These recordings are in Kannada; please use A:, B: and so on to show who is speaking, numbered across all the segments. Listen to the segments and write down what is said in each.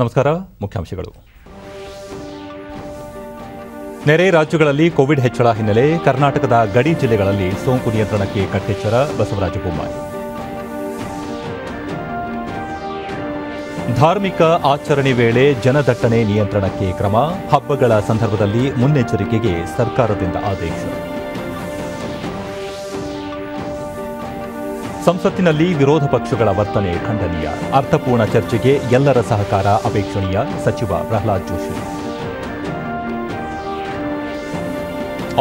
A: ನಮಸ್ಕಾರ ಮುಖ್ಯಾಂಶಗಳು ನೆರೆ ರಾಜ್ಯಗಳಲ್ಲಿ ಕೋವಿಡ್ ಹೆಚ್ಚಳ ಹಿನ್ನೆಲೆ ಕರ್ನಾಟಕದ ಗಡಿ ಜಿಲ್ಲೆಗಳಲ್ಲಿ ಸೋಂಕು ನಿಯಂತ್ರಣಕ್ಕೆ ಕಟ್ಟೆಚ್ಚರ ಬಸವರಾಜ ಬೊಮ್ಮಾಯಿ ಧಾರ್ಮಿಕ ಆಚರಣೆ ವೇಳೆ ಜನದಟ್ಟಣೆ ನಿಯಂತ್ರಣಕ್ಕೆ ಕ್ರಮ ಹಬ್ಬಗಳ ಸಂದರ್ಭದಲ್ಲಿ ಮುನ್ನೆಚ್ಚರಿಕೆಗೆ ಸರ್ಕಾರದಿಂದ ಆದೇಶ ಸಂಸತ್ತಿನಲ್ಲಿ ವಿರೋಧ ಪಕ್ಷಗಳ ವರ್ತನೆ ಖಂಡನೀಯ ಅರ್ಥಪೂರ್ಣ ಚರ್ಚೆಗೆ ಎಲ್ಲರ ಸಹಕಾರ ಅಪೇಕ್ಷಣೀಯ ಸಚಿವ ಪ್ರಹ್ಲಾದ್ ಜೋಶಿ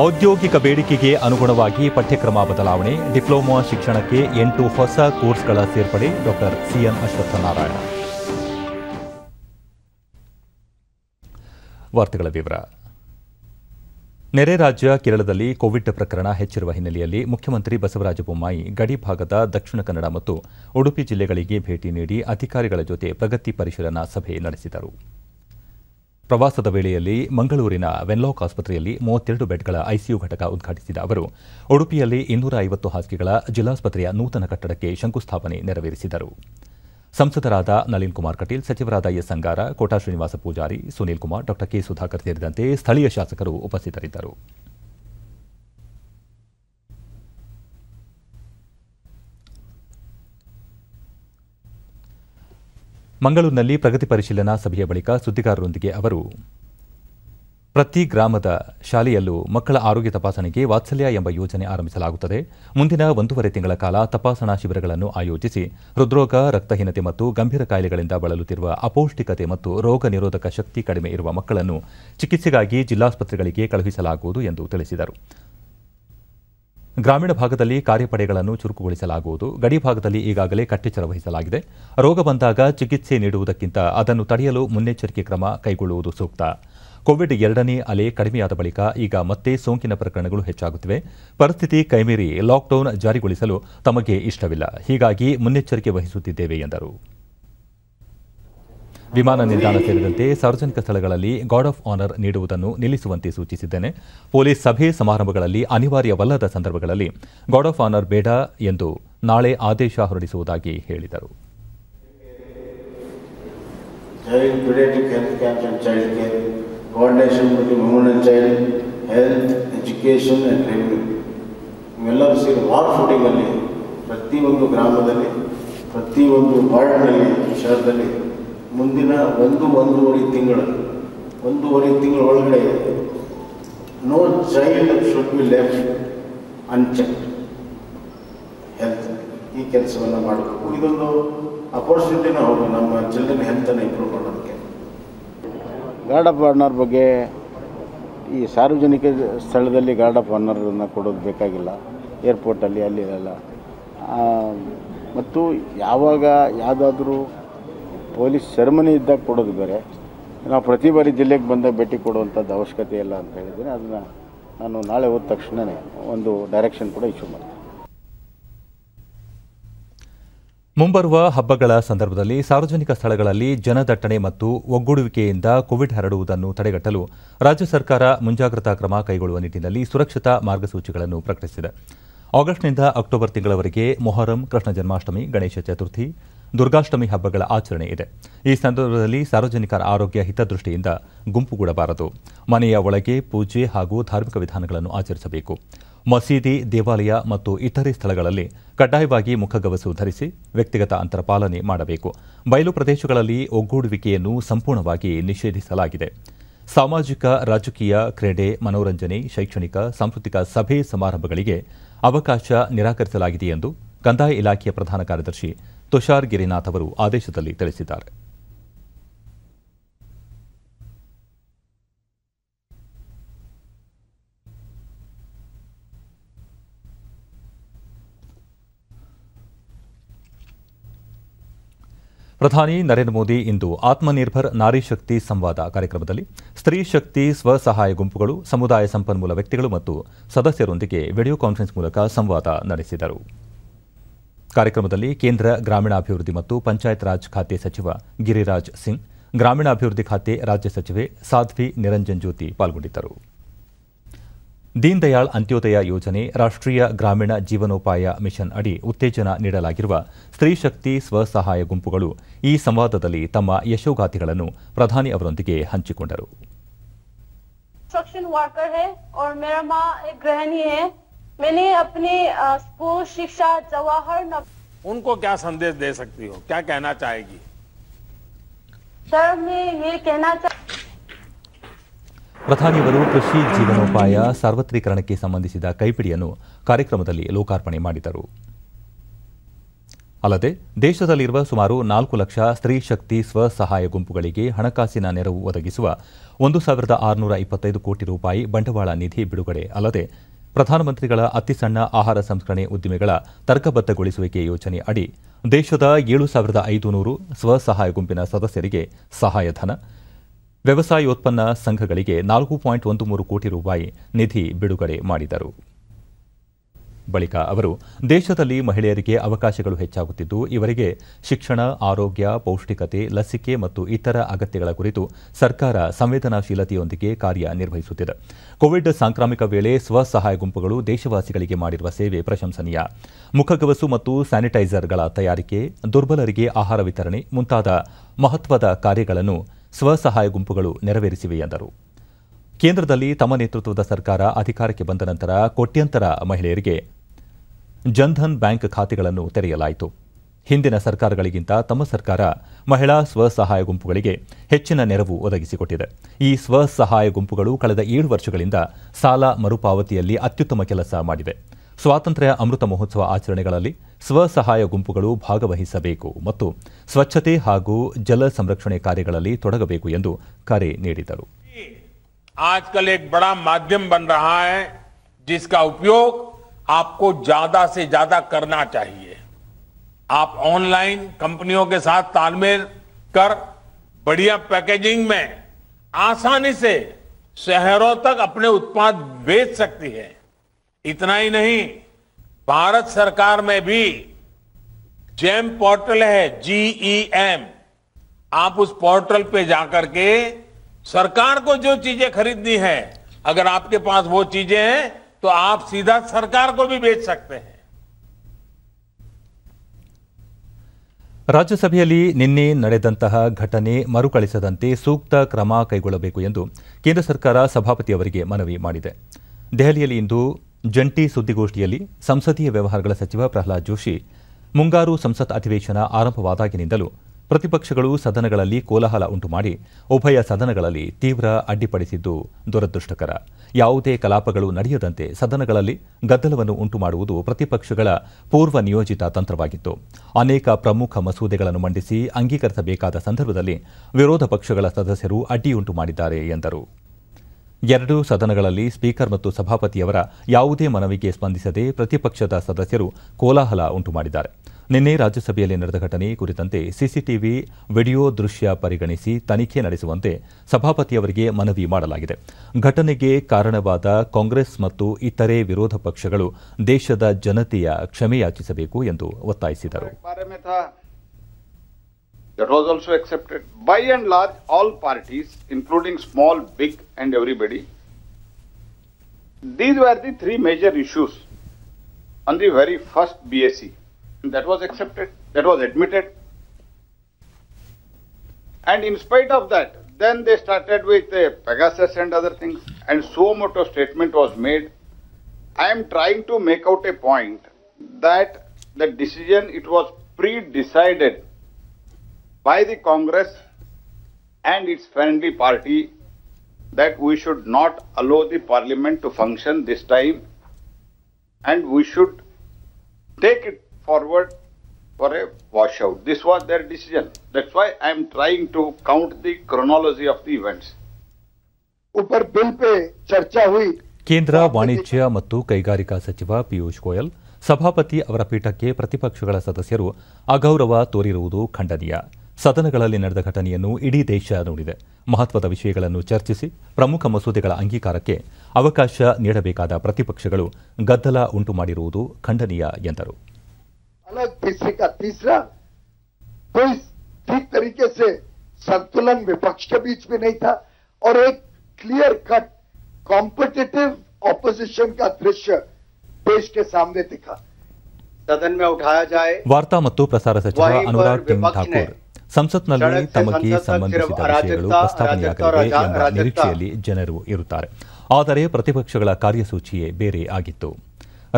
A: ಔದ್ಯೋಗಿಕ ಬೇಡಿಕೆಗೆ ಅನುಗುಣವಾಗಿ ಪಠ್ಯಕ್ರಮ ಬದಲಾವಣೆ ಡಿಪ್ಲೊಮಾ ಶಿಕ್ಷಣಕ್ಕೆ ಎಂಟು ಹೊಸ ಕೋರ್ಸ್ಗಳ ಸೇರ್ಪಡೆ ಡಾಕ್ಟರ್ ಸಿಎನ್ ಅಶ್ವತ್ಥನಾರಾಯಣ ವಾರ್ತೆಗಳ ವಿವರ ನೆರೆ ರಾಜ್ಯ ಕೇರಳದಲ್ಲಿ ಕೋವಿಡ್ ಪ್ರಕರಣ ಹೆಚ್ಚಿರುವ ಹಿನ್ನೆಲೆಯಲ್ಲಿ ಮುಖ್ಯಮಂತ್ರಿ ಬಸವರಾಜ ಬೊಮ್ಮಾಯಿ ಗಡಿ ಭಾಗದ ದಕ್ಷಿಣ ಕನ್ನಡ ಮತ್ತು ಉಡುಪಿ ಜಿಲ್ಲೆಗಳಿಗೆ ಭೇಟಿ ನೀಡಿ ಅಧಿಕಾರಿಗಳ ಜೊತೆ ಪ್ರಗತಿ ಪರಿಶೀಲನಾ ಸಭೆ ನಡೆಸಿದರು ಪ್ರವಾಸದ ವೇಳೆಯಲ್ಲಿ ಮಂಗಳೂರಿನ ವೆನ್ಲಾಕ್ ಆಸ್ಪತ್ರೆಯಲ್ಲಿ ಮೂವತ್ತೆರಡು ಬೆಡ್ಗಳ ಐಸಿಯು ಘಟಕ ಉದ್ಘಾಟಿಸಿದ ಅವರು ಉಡುಪಿಯಲ್ಲಿ ಇನ್ನೂರ ಐವತ್ತು ಹಾಸಿಗೆಗಳ ಜಿಲ್ಲಾಸ್ಪತ್ರೆಯ ನೂತನ ಕಟ್ಟಡಕ್ಕೆ ಶಂಕುಸ್ಥಾಪನೆ ನೆರವೇರಿಸಿದರು ಸಂಸದರಾದ ನಳಿನ್ ಕುಮಾರ್ ಕಟೀಲ್ ಸಚಿವರಾದ ಎಸ್ ಅಂಗಾರ ಕೋಟಾ ಶ್ರೀನಿವಾಸ ಪೂಜಾರಿ ಸುನೀಲ್ ಕುಮಾರ್ ಡಾ ಕೆ ಸುಧಾಕರ್ ಸೇರಿದಂತೆ ಸ್ಥಳೀಯ ಶಾಸಕರು ಉಪಸ್ಥಿತರಿದ್ದರು ಮಂಗಳೂರಿನಲ್ಲಿ ಪ್ರಗತಿ ಪರಿಶೀಲನಾ ಸಭೆಯ ಬಳಿಕ ಸುದ್ದಿಗಾರರೊಂದಿಗೆ ಅವರು ಪ್ರತಿ ಗ್ರಾಮದ ಶಾಲೆಯಲ್ಲೂ ಮಕ್ಕಳ ಆರೋಗ್ಯ ತಪಾಸಣೆಗೆ ವಾತ್ಸಲ್ಯ ಎಂಬ ಯೋಜನೆ ಆರಂಭಿಸಲಾಗುತ್ತದೆ ಮುಂದಿನ ಒಂದೂವರೆ ತಿಂಗಳ ಕಾಲ ತಪಾಸಣಾ ಶಿಬಿರಗಳನ್ನು ಆಯೋಜಿಸಿ ಹೃದ್ರೋಗ ರಕ್ತಹೀನತೆ ಮತ್ತು ಗಂಭೀರ ಕಾಯಿಲೆಗಳಿಂದ ಬಳಲುತ್ತಿರುವ ಅಪೌಷ್ಟಿಕತೆ ಮತ್ತು ರೋಗ ನಿರೋಧಕ ಶಕ್ತಿ ಕಡಿಮೆ ಇರುವ ಮಕ್ಕಳನ್ನು ಚಿಕಿತ್ಸೆಗಾಗಿ ಜಿಲ್ಲಾಸ್ಪತ್ರೆಗಳಿಗೆ ಕಳುಹಿಸಲಾಗುವುದು ಎಂದು ತಿಳಿಸಿದರು ಗ್ರಾಮೀಣ ಭಾಗದಲ್ಲಿ ಕಾರ್ಯಪಡೆಗಳನ್ನು ಚುರುಕುಗೊಳಿಸಲಾಗುವುದು ಗಡಿ ಭಾಗದಲ್ಲಿ ಈಗಾಗಲೇ ಕಟ್ಟೆಚ್ಚರ ವಹಿಸಲಾಗಿದೆ ರೋಗ ಬಂದಾಗ ಚಿಕಿತ್ಸೆ ನೀಡುವುದಕ್ಕಿಂತ ಅದನ್ನು ತಡೆಯಲು ಮುನ್ನೆಚ್ಚರಿಕೆ ಕ್ರಮ ಕೈಗೊಳ್ಳುವುದು ಸೂಕ್ತ ಕೋವಿಡ್ ಎರಡನೇ ಅಲೆ ಕಡಿಮೆಯಾದ ಬಳಿಕ ಈಗ ಮತ್ತೆ ಸೋಂಕಿನ ಪ್ರಕರಣಗಳು ಹೆಚ್ಚಾಗುತ್ತಿವೆ ಪರಿಸ್ಥಿತಿ ಕೈಮೀರಿ ಲಾಕ್ಡೌನ್ ಜಾರಿಗೊಳಿಸಲು ತಮಗೆ ಇಷ್ಟವಿಲ್ಲ ಹೀಗಾಗಿ ಮುನ್ನೆಚ್ಚರಿಕೆ ವಹಿಸುತ್ತಿದ್ದೇವೆ ಎಂದರು ವಿಮಾನ ನಿಲ್ದಾಣ ಸೇರಿದಂತೆ ಸಾರ್ವಜನಿಕ ಸ್ಥಳಗಳಲ್ಲಿ ಗಾರ್ಡ್ ಆಫ್ ಆನರ್ ನೀಡುವುದನ್ನು ನಿಲ್ಲಿಸುವಂತೆ ಸೂಚಿಸಿದ್ದೇನೆ ಪೊಲೀಸ್ ಸಭೆ ಸಮಾರಂಭಗಳಲ್ಲಿ ಅನಿವಾರ್ಯವಲ್ಲದ ಸಂದರ್ಭಗಳಲ್ಲಿ ಗಾರ್ಡ್ ಆಫ್ ಆನರ್ ಬೇಡ ಎಂದು ನಾಳೆ ಆದೇಶ ಹೊರಡಿಸುವುದಾಗಿ ಹೇಳಿದರು
B: coordination between women and child, education and revenue ಇವೆಲ್ಲರೂ ಸೇರಿ ವಾರ್ ಫುಟಿಂಗಲ್ಲಿ ಪ್ರತಿಯೊಂದು ಗ್ರಾಮದಲ್ಲಿ ಪ್ರತಿಯೊಂದು ವಾರ್ಡ್ನಲ್ಲಿ ಶಹರದಲ್ಲಿ ಮುಂದಿನ ಒಂದು ಒಂದೂವರೆ ತಿಂಗಳು ಒಂದೂವರೆ ತಿಂಗಳ ಒಳಗಡೆ no child should be left uncheck health ಈ ಕೆಲಸವನ್ನು ಮಾಡಬೇಕು ಇದೊಂದು ಅಪರ್ಚುನಿಟಿ ನಾವು ನಮ್ಮ ಚಿಲ್ಡ್ರನ್ ಹೆಲ್ತನ್ನು ಗಾರ್ಡ್ ಆಫ್ ಆನರ್ ಬಗ್ಗೆ ಈ ಸಾರ್ವಜನಿಕ ಸ್ಥಳದಲ್ಲಿ ಗಾರ್ಡ್ ಆಫ್ ಆನರನ್ನು ಕೊಡೋದು ಬೇಕಾಗಿಲ್ಲ ಏರ್ಪೋರ್ಟಲ್ಲಿ ಅಲ್ಲಿರಲ್ಲ ಮತ್ತು ಯಾವಾಗ ಯಾವುದಾದ್ರೂ ಪೊಲೀಸ್ ಸೆರೆಮನಿ ಇದ್ದಾಗ ಕೊಡೋದು ಬೇರೆ ನಾವು ಪ್ರತಿ ಬಾರಿ ಜಿಲ್ಲೆಗೆ ಬಂದಾಗ ಭೇಟಿ ಕೊಡುವಂಥದ್ದು ಅವಶ್ಯಕತೆ ಇಲ್ಲ ಅಂತ ಹೇಳಿದ್ದೀನಿ ಅದನ್ನು ನಾನು ನಾಳೆ ಹೋದ ತಕ್ಷಣವೇ ಒಂದು ಡೈರೆಕ್ಷನ್ ಕೂಡ ಇಶ್ಯೂ ಮಾಡ್ತೀನಿ
A: ಮುಂಬರುವ ಹಬ್ಬಗಳ ಸಂದರ್ಭದಲ್ಲಿ ಸಾರ್ವಜನಿಕ ಸ್ಥಳಗಳಲ್ಲಿ ಜನದಟ್ಟಣೆ ಮತ್ತು ಒಗ್ಗೂಡುವಿಕೆಯಿಂದ ಕೋವಿಡ್ ಹರಡುವುದನ್ನು ತಡೆಗಟ್ಟಲು ರಾಜ್ಯ ಸರ್ಕಾರ ಮುಂಜಾಗ್ರತಾ ಕ್ರಮ ಕೈಗೊಳ್ಳುವ ನಿಟ್ಟಿನಲ್ಲಿ ಸುರಕ್ಷತಾ ಮಾರ್ಗಸೂಚಿಗಳನ್ನು ಪ್ರಕಟಿಸಿದೆ ಆಗಸ್ಟ್ನಿಂದ ಅಕ್ಟೋಬರ್ ತಿಂಗಳವರೆಗೆ ಮೊಹರಂ ಕೃಷ್ಣ ಜನ್ಮಾಷ್ಟಮಿ ಗಣೇಶ ಚತುರ್ಥಿ ದುರ್ಗಾಷ್ಟಮಿ ಹಬ್ಬಗಳ ಆಚರಣೆ ಇದೆ ಈ ಸಂದರ್ಭದಲ್ಲಿ ಸಾರ್ವಜನಿಕರ ಆರೋಗ್ಯ ಹಿತದೃಷ್ಟಿಯಿಂದ ಗುಂಪುಗೂಡಬಾರದು ಮನೆಯ ಒಳಗೆ ಪೂಜೆ ಹಾಗೂ ಧಾರ್ಮಿಕ ವಿಧಾನಗಳನ್ನು ಆಚರಿಸಬೇಕು ಮಸೀದಿ ದೇವಾಲಯ ಮತ್ತು ಇತರೆ ಸ್ಥಳಗಳಲ್ಲಿ ಕಡ್ಡಾಯವಾಗಿ ಮುಖಗವಸು ಧರಿಸಿ ವ್ಯಕ್ತಿಗತ ಅಂತರ ಪಾಲನೆ ಮಾಡಬೇಕು ಬಯಲು ಪ್ರದೇಶಗಳಲ್ಲಿ ಒಗ್ಗೂಡುವಿಕೆಯನ್ನು ಸಂಪೂರ್ಣವಾಗಿ ನಿಷೇಧಿಸಲಾಗಿದೆ ಸಾಮಾಜಿಕ ರಾಜಕೀಯ ಕ್ರೀಡೆ ಮನೋರಂಜನೆ ಶೈಕ್ಷಣಿಕ ಸಾಂಸ್ಕೃತಿಕ ಸಭೆ ಸಮಾರಂಭಗಳಿಗೆ ಅವಕಾಶ ನಿರಾಕರಿಸಲಾಗಿದೆ ಎಂದು ಕಂದಾಯ ಇಲಾಖೆಯ ಪ್ರಧಾನ ಕಾರ್ಯದರ್ಶಿ ತುಷಾರ್ ಗಿರಿನಾಥ್ ಅವರು ಆದೇಶದಲ್ಲಿ ತಿಳಿಸಿದ್ದಾರೆ ಪ್ರಧಾನಿ ನರೇಂದ್ರ ಮೋದಿ ಇಂದು ಆತ್ಮನಿರ್ಭರ್ ನಾರಿ ಶಕ್ತಿ ಸಂವಾದ ಕಾರ್ಯಕ್ರಮದಲ್ಲಿ ಸ್ತ್ರೀ ಶಕ್ತಿ ಸ್ವಸಹಾಯ ಗುಂಪುಗಳು ಸಮುದಾಯ ಸಂಪನ್ಮೂಲ ವ್ಯಕ್ತಿಗಳು ಮತ್ತು ಸದಸ್ಯರೊಂದಿಗೆ ವಿಡಿಯೋ ಕಾನ್ಫರೆನ್ಸ್ ಮೂಲಕ ಸಂವಾದ ನಡೆಸಿದರು ಕಾರ್ಯಕ್ರಮದಲ್ಲಿ ಕೇಂದ್ರ ಗ್ರಾಮೀಣಾಭಿವೃದ್ಧಿ ಮತ್ತು ಪಂಚಾಯತ್ ರಾಜ್ ಖಾತೆ ಸಚಿವ ಗಿರಿರಾಜ್ ಸಿಂಗ್ ಗ್ರಾಮೀಣಾಭಿವೃದ್ಧಿ ಖಾತೆ ರಾಜ್ಯ ಸಚಿವೆ ಸಾಧ್ವಿ ನಿರಂಜನ್ ಜ್ಯೋತಿ ಪಾಲ್ಗೊಂಡಿದ್ದರು दीनदयाल अंत्योदय योजने राष्ट्रीय ग्रामीण जीवनोपाय मिशन अडी उत्तजन स्त्री शक्ति स्वसहाय गुंपु संवाद तम यशोगाति प्रधान हंचिक
C: वर्कर
B: उनको क्या संदेश दे सकती हो क्या कहना चाहेगी
C: सर मैं ये कहना चाह
A: ಪ್ರಧಾನಿಯವರು ಕೃಷಿ ಜೀವನೋಪಾಯ ಸಾರ್ವತ್ರೀಕರಣಕ್ಕೆ ಸಂಬಂಧಿಸಿದ ಕೈಪಿಡಿಯನ್ನು ಕಾರ್ಯಕ್ರಮದಲ್ಲಿ ಲೋಕಾರ್ಪಣೆ ಮಾಡಿದರು ಅಲ್ಲದೆ ದೇಶದಲ್ಲಿರುವ ಸುಮಾರು ನಾಲ್ಕು ಲಕ್ಷ ಸ್ತ್ರೀ ಶಕ್ತಿ ಸ್ವಸಹಾಯ ಗುಂಪುಗಳಿಗೆ ಹಣಕಾಸಿನ ನೆರವು ಒದಗಿಸುವ ಒಂದು ಸಾವಿರದ ಆರುನೂರ ಇಪ್ಪತ್ತೈದು ಕೋಟಿ ರೂಪಾಯಿ ಬಂಡವಾಳ ನಿಧಿ ಬಿಡುಗಡೆ ಅಲ್ಲದೆ ಪ್ರಧಾನಮಂತ್ರಿಗಳ ಅತಿಸಣ್ಣ ಆಹಾರ ಸಂಸ್ಕರಣೆ ಉದ್ದಿಮೆಗಳ ತರ್ಕಬದ್ಧಗೊಳಿಸುವಿಕೆ ಯೋಜನೆ ಅಡಿ ದೇಶದ ಏಳು ಸಾವಿರದ ಐದು ನೂರು ಸ್ವಸಹಾಯ ಗುಂಪಿನ ಸದಸ್ಯರಿಗೆ ಸಹಾಯಧನ ವ್ಯವಸಾಯೋತ್ಪನ್ನ ಸಂಘಗಳಿಗೆ ನಾಲ್ಕು ಪಾಯಿಂಟ್ ಒಂದು ಮೂರು ಕೋಟಿ ರೂಪಾಯಿ ನಿಧಿ ಬಿಡುಗಡೆ ಮಾಡಿದರು ಬಳಿಕ ಅವರು ದೇಶದಲ್ಲಿ ಮಹಿಳೆಯರಿಗೆ ಅವಕಾಶಗಳು ಹೆಚ್ಚಾಗುತ್ತಿದ್ದು ಇವರಿಗೆ ಶಿಕ್ಷಣ ಆರೋಗ್ಯ ಪೌಷ್ಟಿಕತೆ ಲಸಿಕೆ ಮತ್ತು ಇತರ ಅಗತ್ಯಗಳ ಕುರಿತು ಸರ್ಕಾರ ಸಂವೇದನಾಶೀಲತೆಯೊಂದಿಗೆ ಕಾರ್ಯನಿರ್ವಹಿಸುತ್ತಿದೆ ಕೋವಿಡ್ ಸಾಂಕ್ರಾಮಿಕ ವೇಳೆ ಸ್ವಸಹಾಯ ಗುಂಪುಗಳು ದೇಶವಾಸಿಗಳಿಗೆ ಮಾಡಿರುವ ಸೇವೆ ಪ್ರಶಂಸನೀಯ ಮುಖಗವಸು ಮತ್ತು ಸ್ಯಾನಿಟೈಸರ್ಗಳ ತಯಾರಿಕೆ ದುರ್ಬಲರಿಗೆ ಆಹಾರ ವಿತರಣೆ ಮುಂತಾದ ಮಹತ್ವದ ಕಾರ್ಯಗಳನ್ನು ಸ್ವಸಹಾಯ ಗುಂಪುಗಳು ನೆರವೇರಿಸಿವೆ ಎಂದರು ಕೇಂದ್ರದಲ್ಲಿ ತಮ್ಮ ನೇತೃತ್ವದ ಸರ್ಕಾರ ಅಧಿಕಾರಕ್ಕೆ ಬಂದ ನಂತರ ಕೋಟ್ಯಂತರ ಮಹಿಳೆಯರಿಗೆ ಜನ್ಧನ್ ಬ್ಯಾಂಕ್ ಖಾತೆಗಳನ್ನು ತೆರೆಯಲಾಯಿತು ಹಿಂದಿನ ಸರ್ಕಾರಗಳಿಗಿಂತ ತಮ್ಮ ಸರ್ಕಾರ ಮಹಿಳಾ ಸ್ವಸಹಾಯ ಗುಂಪುಗಳಿಗೆ ಹೆಚ್ಚಿನ ನೆರವು ಒದಗಿಸಿಕೊಟ್ಟಿದೆ ಈ ಸ್ವಸಹಾಯ ಗುಂಪುಗಳು ಕಳೆದ ಏಳು ವರ್ಷಗಳಿಂದ ಸಾಲ ಮರುಪಾವತಿಯಲ್ಲಿ ಅತ್ಯುತ್ತಮ ಕೆಲಸ ಮಾಡಿವೆ ಸ್ವಾತಂತ್ರ್ಯ ಅಮೃತ ಮಹೋತ್ಸವ ಆಚರಣೆಗಳಲ್ಲಿ ಸ್ವಸಹಾಯ ಗುಂಪುಗಳು ಭಾಗವಹಿಸಬೇಕು ಮತ್ತು ಸ್ವಚ್ಛತೆ ಹಾಗೂ ಜಲ ಸಂರಕ್ಷಣೆಯ ಕಾರ್ಯಗಳಲ್ಲಿ ತೊಡಗಬೇಕು ಎಂದು ಕರೆ ನೀಡಿದರು.
B: ಆ ಇಂದಿನ ಕಾಲ ایک بڑا माध्यम बन रहा है जिसका उपयोग आपको ज्यादा से ज्यादा करना चाहिए। आप ऑनलाइन कंपनियों के साथ तालमेल कर बढ़िया पैकेजिंग में आसानी से शहरों तक अपने उत्पाद बेच सकती हैं। इतना ही नहीं भारत सरकार में भी जेम पोर्टल है जीई एम e आप उस पोर्टल पे जाकर के सरकार को जो चीजें खरीदनी है अगर आपके पास वो चीजें हैं तो आप सीधा सरकार को भी बेच सकते हैं
A: ರಾಜ್ಯಸಭೆಯಲ್ಲಿ घटने मरक सूक्त क्रम कैगे केंद्र सरकार सभापति मन देहलियल ಜಂಟಿ ಸುದ್ದಿಗೋಷ್ಠಿಯಲ್ಲಿ ಸಂಸದೀಯ ವ್ಯವಹಾರಗಳ ಸಚಿವ ಪ್ರಹ್ಲಾದ್ ಜೋಶಿ ಮುಂಗಾರು ಸಂಸತ್ ಅಧಿವೇಶನ ಆರಂಭವಾದಾಗಿನಿಂದಲೂ ಪ್ರತಿಪಕ್ಷಗಳು ಸದನಗಳಲ್ಲಿ ಕೋಲಾಹಲ ಉಂಟುಮಾಡಿ ಉಭಯ ಸದನಗಳಲ್ಲಿ ತೀವ್ರ ಅಡ್ಡಿಪಡಿಸಿದ್ದು ದುರದೃಷ್ಟಕರ ಯಾವುದೇ ಕಲಾಪಗಳು ನಡೆಯದಂತೆ ಸದನಗಳಲ್ಲಿ ಗದ್ದಲವನ್ನು ಉಂಟುಮಾಡುವುದು ಪ್ರತಿಪಕ್ಷಗಳ ಪೂರ್ವ ನಿಯೋಜಿತ ತಂತ್ರವಾಗಿತ್ತು ಅನೇಕ ಪ್ರಮುಖ ಮಸೂದೆಗಳನ್ನು ಮಂಡಿಸಿ ಅಂಗೀಕರಿಸಬೇಕಾದ ಸಂದರ್ಭದಲ್ಲಿ ವಿರೋಧ ಪಕ್ಷಗಳ ಸದಸ್ಯರು ಅಡ್ಡಿಯುಂಟು ಮಾಡಿದ್ದಾರೆ ಎಂದರು ಎರಡೂ ಸದನಗಳಲ್ಲಿ ಸ್ಪೀಕರ್ ಮತ್ತು ಸಭಾಪತಿಯವರ ಯಾವುದೇ ಮನವಿಗೆ ಸ್ಪಂದಿಸದೆ ಪ್ರತಿಪಕ್ಷದ ಸದಸ್ಯರು ಕೋಲಾಹಲ ಉಂಟು ಮಾಡಿದ್ದಾರೆ ನಿನ್ನೆ ರಾಜ್ಯಸಭೆಯಲ್ಲಿ ನಡೆದ ಘಟನೆ ಕುರಿತಂತೆ ಸಿಸಿಟಿವಿ ವಿಡಿಯೋ ದೃಶ್ಯ ಪರಿಗಣಿಸಿ ತನಿಖೆ ನಡೆಸುವಂತೆ ಸಭಾಪತಿಯವರಿಗೆ ಮನವಿ ಮಾಡಲಾಗಿದೆ ಘಟನೆಗೆ ಕಾರಣವಾದ ಕಾಂಗ್ರೆಸ್ ಮತ್ತು ಇತರೆ ವಿರೋಧ ಪಕ್ಷಗಳು ದೇಶದ ಜನತೆಯ ಕ್ಷಮೆಯಾಚಿಸಬೇಕು ಎಂದು ಒತ್ತಾಯಿಸಿದರು
B: That was also accepted. By and large, all parties, including small, big, and everybody, these were the three major issues on the very first BSE. That was accepted, that was admitted. And in spite of that, then they started with the uh, Pegasus and other things, and so Suomoto statement was made. I am trying to make out a point that the decision, it was pre-decided by the Congress and its friendly party that we should not allow the parliament to function this time and we should take it forward for a washout. This was their decision. That's why I am trying to count the chronology of the events.
A: upar bill pe charcha hui ಕೇಂದ್ರ ವಾಣಿಜ್ಯ ಮತ್ತು ಕೈಗಾರಿಕಾ ಸಚಿವ ಪಿಯೂಷ್ ಗೋಯಲ್ ಸಭಾಪತಿ ಅವರ ಪೀಠಕ್ಕೆ ಪ್ರತಿಪಕ್ಷಗಳ ಸದಸ್ಯರು ಅಗೌರವ ತೋರಿರುವುದು ಸದನಗಳಲ್ಲಿ ನಡೆದ ಘಟನೆಯನ್ನು ಇಡೀ ದೇಶ ನೋಡಿದೆ ಮಹತ್ವದ ವಿಷಯಗಳನ್ನು ಚರ್ಚಿಸಿ ಪ್ರಮುಖ ಮಸೂದೆಗಳ ಅಂಗೀಕಾರಕ್ಕೆ ಅವಕಾಶ ನೀಡಬೇಕಾದ ಪ್ರತಿಪಕ್ಷಗಳು ಗದ್ದಲ ಉಂಟು ಮಾಡಿರುವುದು ಖಂಡನೀಯ ಎಂದರು
C: संतुलन विपक्ष के बीच में नहीं था और एक क्लियर कट का दृश्य के सामने दिखा सदन में उठाया जाए
A: ಮತ್ತು ಪ್ರಸಾರ ಸಚಿವ ಅನುರಾಗ್ ಠಾಕೂರ್ ಸಂಸತ್ನಲ್ಲಿ ತಮಗೆ ಸಂಬಂಧಿಸಿದ ವಿಷಯಗಳು ಪ್ರಸ್ತಾವನೆಯಾಗಲಿವೆ ಎಂಬ ನಿರೀಕ್ಷೆಯಲ್ಲಿ ಜನರು ಇರುತ್ತಾರೆ ಆದರೆ ಪ್ರತಿಪಕ್ಷಗಳ ಕಾರ್ಯಸೂಚಿಯೇ ಬೇರೆ ಆಗಿತ್ತು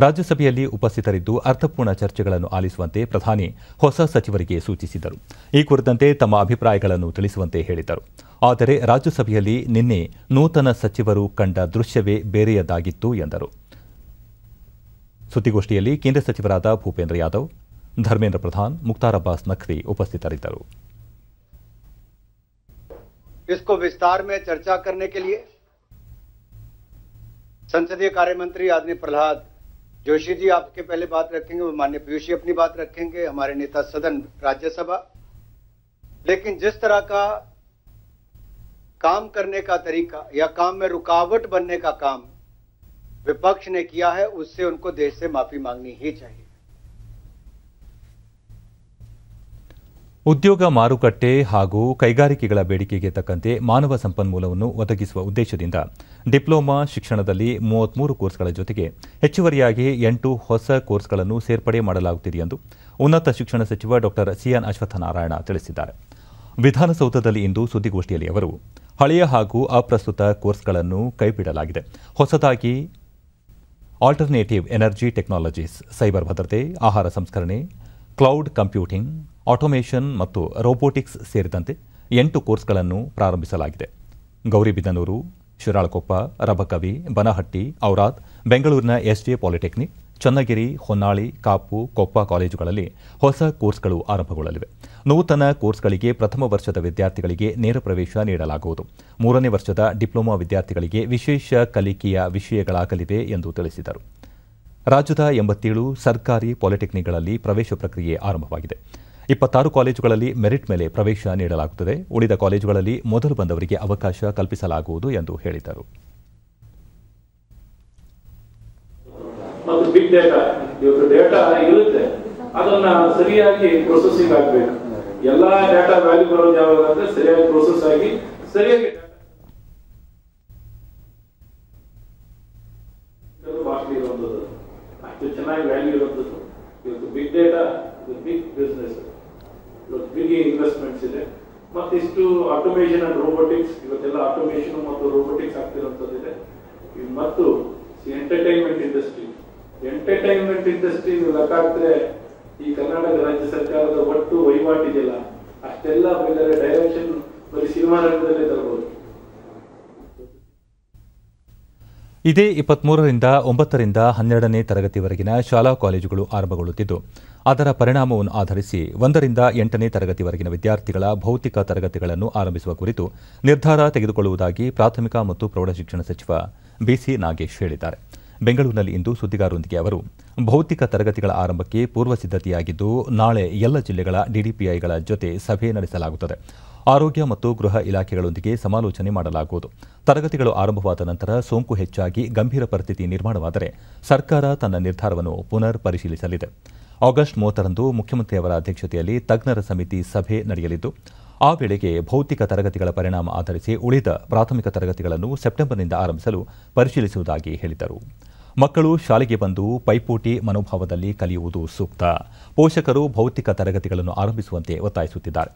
A: ರಾಜ್ಯಸಭೆಯಲ್ಲಿ ಉಪಸ್ಥಿತರಿದ್ದು ಅರ್ಥಪೂರ್ಣ ಚರ್ಚೆಗಳನ್ನು ಆಲಿಸುವಂತೆ ಪ್ರಧಾನಿ ಹೊಸ ಸಚಿವರಿಗೆ ಸೂಚಿಸಿದರು ಈ ಕುರಿತಂತೆ ತಮ್ಮ ಅಭಿಪ್ರಾಯಗಳನ್ನು ತಿಳಿಸುವಂತೆ ಹೇಳಿದರು ಆದರೆ ರಾಜ್ಯಸಭೆಯಲ್ಲಿ ನಿನ್ನೆ ನೂತನ ಸಚಿವರು ಕಂಡ ದೃಶ್ಯವೇ ಬೇರೆಯದಾಗಿತ್ತು ಎಂದರು ಸುದ್ದಿಗೋಷ್ಠಿಯಲ್ಲಿ ಕೇಂದ್ರ ಸಚಿವರಾದ ಭೂಪೇಂದ್ರ ಯಾದವ್ ಧರ್ಮೇಂದ್ರ ಪ್ರಧಾನ್ ಮುಕ್ತಾರ್ ಅಬ್ಬಾಸ್ ನಖ್ವಿ ಉಪಸ್ಥಿತರಿದ್ದರು
C: इसको विस्तार में चर्चा करने के लिए संसदीय कार्य मंत्री आदि प्रहलाद जोशी जी आपके पहले बात रखेंगे वो मान्य पीयूष जी अपनी बात रखेंगे हमारे नेता सदन राज्यसभा लेकिन जिस तरह का काम करने का तरीका या काम में रुकावट बनने का काम विपक्ष ने किया है उससे उनको देश से माफी मांगनी ही चाहिए
A: ಉದ್ಯೋಗ ಮಾರುಕಟ್ಟೆ ಹಾಗೂ ಕೈಗಾರಿಕೆಗಳ ಬೇಡಿಕೆಗೆ ತಕ್ಕಂತೆ ಮಾನವ ಸಂಪನ್ಮೂಲವನ್ನು ಒದಗಿಸುವ ಉದ್ದೇಶದಿಂದ ಡಿಪ್ಲೊಮಾ ಶಿಕ್ಷಣದಲ್ಲಿ ಮೂವತ್ಮೂರು ಕೋರ್ಸ್ಗಳ ಜೊತೆಗೆ ಹೆಚ್ಚುವರಿಯಾಗಿ ಎಂಟು ಹೊಸ ಕೋರ್ಸ್ಗಳನ್ನು ಸೇರ್ಪಡೆ ಮಾಡಲಾಗುತ್ತಿದೆ ಎಂದು ಉನ್ನತ ಶಿಕ್ಷಣ ಸಚಿವ ಡಾಕ್ಟರ್ ಸಿಎನ್ ಅಶ್ವತ್ಥನಾರಾಯಣ ತಿಳಿಸಿದ್ದಾರೆ ವಿಧಾನಸೌಧದಲ್ಲಿ ಇಂದು ಸುದ್ದಿಗೋಷ್ಠಿಯಲ್ಲಿ ಅವರು ಹಳೆಯ ಹಾಗೂ ಅಪ್ರಸ್ತುತ ಕೋರ್ಸ್ಗಳನ್ನು ಕೈಬಿಡಲಾಗಿದೆ ಹೊಸದಾಗಿ ಆಲ್ಟರ್ನೇಟಿವ್ ಎನರ್ಜಿ ಟೆಕ್ನಾಲಜೀಸ್ ಸೈಬರ್ ಭದ್ರತೆ ಆಹಾರ ಸಂಸ್ಕರಣೆ ಕ್ಲೌಡ್ ಕಂಪ್ಯೂಟಿಂಗ್ ಆಟೋಮೇಷನ್ ಮತ್ತು ರೋಬೋಟಿಕ್ಸ್ ಸೇರಿದಂತೆ ಎಂಟು ಕೋರ್ಸ್ಗಳನ್ನು ಪ್ರಾರಂಭಿಸಲಾಗಿದೆ ಗೌರಿಬಿದನೂರು ಶಿರಾಳಕೊಪ್ಪ ರಬಕವಿ ಬನಹಟ್ಟಿ ಔರಾದ್ ಬೆಂಗಳೂರಿನ ಎಸ್ಜೆ ಪಾಲಿಟೆಕ್ನಿಕ್ ಚನ್ನಗಿರಿ ಹೊನ್ನಾಳಿ ಕಾಪು ಕೊಪ್ಪ ಕಾಲೇಜುಗಳಲ್ಲಿ ಹೊಸ ಕೋರ್ಸ್ಗಳು ಆರಂಭಗೊಳ್ಳಲಿವೆ ನೂತನ ಕೋರ್ಸ್ಗಳಿಗೆ ಪ್ರಥಮ ವರ್ಷದ ವಿದ್ಯಾರ್ಥಿಗಳಿಗೆ ನೇರ ಪ್ರವೇಶ ನೀಡಲಾಗುವುದು ಮೂರನೇ ವರ್ಷದ ಡಿಪ್ಲೊಮಾ ವಿದ್ಯಾರ್ಥಿಗಳಿಗೆ ವಿಶೇಷ ಕಲಿಕೆಯ ವಿಷಯಗಳಾಗಲಿವೆ ಎಂದು ತಿಳಿಸಿದರು ರಾಜ್ಯದ ಎಂಬತ್ತೇಳು ಸರ್ಕಾರಿ ಪಾಲಿಟೆಕ್ನಿಕ್ಗಳಲ್ಲಿ ಪ್ರವೇಶ ಪ್ರಕ್ರಿಯೆ ಆರಂಭವಾಗಿದೆ ಇಪ್ಪತ್ತಾರು ಕಾಲೇಜುಗಳಲ್ಲಿ ಮೆರಿಟ್ ಮೇಲೆ ಪ್ರವೇಶ ನೀಡಲಾಗುತ್ತದೆ ಉಳಿದ ಕಾಲೇಜುಗಳಲ್ಲಿ ಮೊದಲು ಬಂದವರಿಗೆ ಅವಕಾಶ ಕಲ್ಪಿಸಲಾಗುವುದು ಎಂದು ಹೇಳಿದರು
B: ಬಿಗ್ ಡೇಟಾ ಡೇಟಾ ಇವತ್ತು ಇರುತ್ತೆ ಅದನ್ನ ಸರಿಯಾಗಿ ಪ್ರೊಸೆಸಿಂಗ್ ಆಗಬೇಕು ಎಲ್ಲಾ ಡೇಟಾ ವ್ಯಾಲ್ಯೂ ಬರೋದು ಯಾವಾಗ ಅಂದ್ರೆ ಸರಿಯಾಗಿ ಪ್ರೊಸೆಸ್ ಆಗಿ ಸರಿಯಾಗಿ ಚೆನ್ನಾಗಿ ವ್ಯಾಲ್ಯೂ ಇರುವಂಥದ್ದು ಇವತ್ತು big data big business big investments ಇದೆ ಮತ್ತಿಷ್ಟು ಆಟೋಮೇಷನ್ ಅಂಡ್ ರೋಬೋಟಿಕ್ಸ್ ಇವತ್ತೆಲ್ಲ ಆಟೋಮೇಷನ್ ಮತ್ತು ರೋಬೋಟಿಕ್ಸ್ ಆಗ್ತಿರೋಂಥದ್ದಿದೆ ಮತ್ತು ಎಂಟರ್ಟೈನ್ಮೆಂಟ್ ಇಂಡಸ್ಟ್ರಿ ಎಂಟರ್ಟೈನ್ಮೆಂಟ್ ಇಂಡಸ್ಟ್ರಿ ನೀವು ಲೆಕ್ಕ ಹಾಕಿದ್ರೆ ಈ ಕರ್ನಾಟಕ ರಾಜ್ಯ ಸರ್ಕಾರದ ಒಟ್ಟು ವಹಿವಾಟಿದೆಯಲ್ಲ ಅಷ್ಟೆಲ್ಲ ಬೇಕಾದ್ರೆ ಡೈರೆಕ್ಷನ್ ಬರೀ ಸಿನಿಮಾ ರಂಗದಲ್ಲೇ ತರಬಹುದು
A: ಇದೇ ಇಪ್ಪತ್ಮೂರರಿಂದ ಒಂಬತ್ತರಿಂದ ಹನ್ನೆರಡನೇ ತರಗತಿವರೆಗಿನ ಶಾಲಾ ಕಾಲೇಜುಗಳು ಆರಂಭಗೊಳ್ಳುತ್ತಿದ್ದು ಅದರ ಪರಿಣಾಮವನ್ನು ಆಧರಿಸಿ ಒಂದರಿಂದ ಎಂಟನೇ ತರಗತಿವರೆಗಿನ ವಿದ್ಯಾರ್ಥಿಗಳ ಭೌತಿಕ ತರಗತಿಗಳನ್ನು ಆರಂಭಿಸುವ ಕುರಿತು ನಿರ್ಧಾರ ತೆಗೆದುಕೊಳ್ಳುವುದಾಗಿ ಪ್ರಾಥಮಿಕ ಮತ್ತು ಪ್ರೌಢಶಿಕ್ಷಣ ಸಚಿವ ಬಿಸಿ ನಾಗೇಶ್ ಹೇಳಿದ್ದಾರೆ ಬೆಂಗಳೂರಿನಲ್ಲಿಂದು ಸುದ್ದಿಗಾರರೊಂದಿಗೆ ಅವರು ಭೌತಿಕ ತರಗತಿಗಳ ಆರಂಭಕ್ಕೆ ಪೂರ್ವ ಸಿದ್ದತೆಯಾಗಿದ್ದು ನಾಳೆ ಎಲ್ಲ ಜಿಲ್ಲೆಗಳ ಡಿಡಿಪಿಐಗಳ ಜೊತೆ ಸಭೆ ನಡೆಸಲಾಗುತ್ತದೆ ಆರೋಗ್ಯ ಮತ್ತು ಗೃಹ ಇಲಾಖೆಗಳೊಂದಿಗೆ ಸಮಾಲೋಚನೆ ಮಾಡಲಾಗುವುದು ತರಗತಿಗಳು ಆರಂಭವಾದ ನಂತರ ಸೋಂಕು ಹೆಚ್ಚಾಗಿ ಗಂಭೀರ ಪರಿಸ್ಥಿತಿ ನಿರ್ಮಾಣವಾದರೆ ಸರ್ಕಾರ ತನ್ನ ನಿರ್ಧಾರವನ್ನು ಪುನರ್ ಪರಿಶೀಲಿಸಲಿದೆ ಆಗಸ್ಟ್ ಮೂವತ್ತರಂದು ಮುಖ್ಯಮಂತ್ರಿಯವರ ಅಧ್ಯಕ್ಷತೆಯಲ್ಲಿ ತಜ್ಞರ ಸಮಿತಿ ಸಭೆ ನಡೆಯಲಿದ್ದು ಆ ವೇಳೆಗೆ ಭೌತಿಕ ತರಗತಿಗಳ ಪರಿಣಾಮ ಆಧರಿಸಿ ಉಳಿದ ಪ್ರಾಥಮಿಕ ತರಗತಿಗಳನ್ನು ಸೆಪ್ಟೆಂಬರ್ನಿಂದ ಆರಂಭಿಸಲು ಪರಿಶೀಲಿಸುವುದಾಗಿ ಹೇಳಿದರು ಮಕ್ಕಳು ಶಾಲೆಗೆ ಬಂದು ಪೈಪೋಟಿ ಮನೋಭಾವದಲ್ಲಿ ಕಲಿಯುವುದು ಸೂಕ್ತ ಪೋಷಕರು ಭೌತಿಕ ತರಗತಿಗಳನ್ನು ಆರಂಭಿಸುವಂತೆ ಒತ್ತಾಯಿಸುತ್ತಿದ್ದಾರೆ